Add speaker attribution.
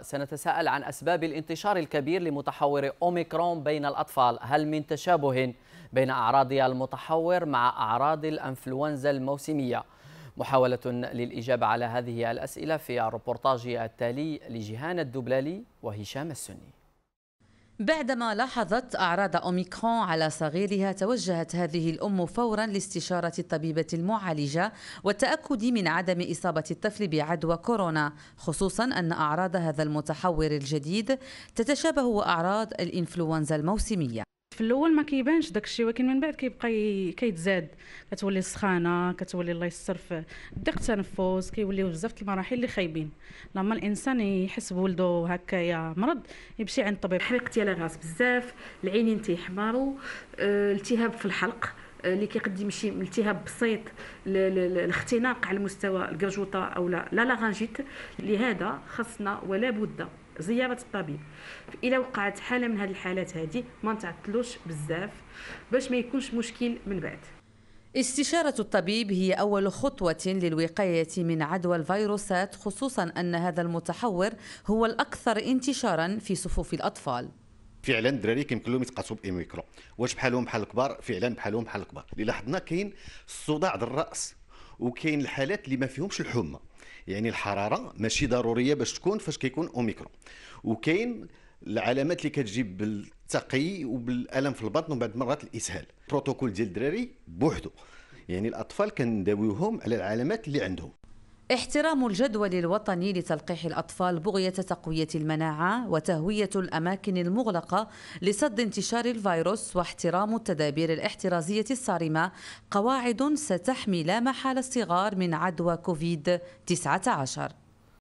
Speaker 1: سنتساءل عن أسباب الانتشار الكبير لمتحور أوميكرون بين الأطفال هل من تشابه بين أعراض المتحور مع أعراض الأنفلونزا الموسمية؟ محاولة للإجابة على هذه الأسئلة في الربورتاج التالي لجهان الدبلالي وهشام السني
Speaker 2: بعدما لاحظت أعراض أوميكرون على صغيرها توجهت هذه الأم فورا لاستشارة الطبيبة المعالجة والتأكد من عدم إصابة الطفل بعدوى كورونا خصوصا أن أعراض هذا المتحور الجديد تتشابه وأعراض الإنفلونزا الموسمية في الاول
Speaker 3: ما كيبانش داك الشيء ولكن من بعد كيبقى كيتزاد كتولي السخانه كتولي الله يستر في ضيق التنفس كيوليو بزاف المراحل اللي خايبين لما الانسان يحس بولدو هكايا مرض يمشي عند الطبيب الحريق على راس بزاف العينين تيحمروا
Speaker 4: آه، التهاب في الحلق اللي كيقدم شي التهاب بسيط الاختناق على مستوى الكرجوطه او لا لا لاغانجيت لهذا خصنا ولا بد زياره الطبيب الى وقعت حاله من هذه الحالات هذه ما نتعطلوش بزاف باش ما يكونش مشكل من بعد استشارة الطبيب هي أول
Speaker 2: خطوة للوقاية من عدوى الفيروسات خصوصا أن هذا المتحور هو الأكثر انتشارا في صفوف الأطفال
Speaker 5: فعلا الدراري كيمكن لهم يتقاسوا ميكرو واش بحالهم بحال الكبار فعلا بحالهم بحال الكبار اللي لاحظنا كاين الصداع ديال الراس وكاين الحالات اللي ما فيهمش الحمى يعني الحراره ماشي ضروريه باش تكون فاش كيكون اوميكرون وكاين العلامات اللي كتجي بالتقي وبالالم في البطن وبعد مرات الاسهال البروتوكول ديال الدراري بوحدو يعني الاطفال كنداويوهم على العلامات اللي عندهم
Speaker 2: احترام الجدول الوطني لتلقيح الأطفال بغية تقوية المناعة وتهوية الأماكن المغلقة لصد انتشار الفيروس واحترام التدابير الاحترازية الصارمة قواعد ستحمي لا محالة الصغار من عدوى كوفيد-19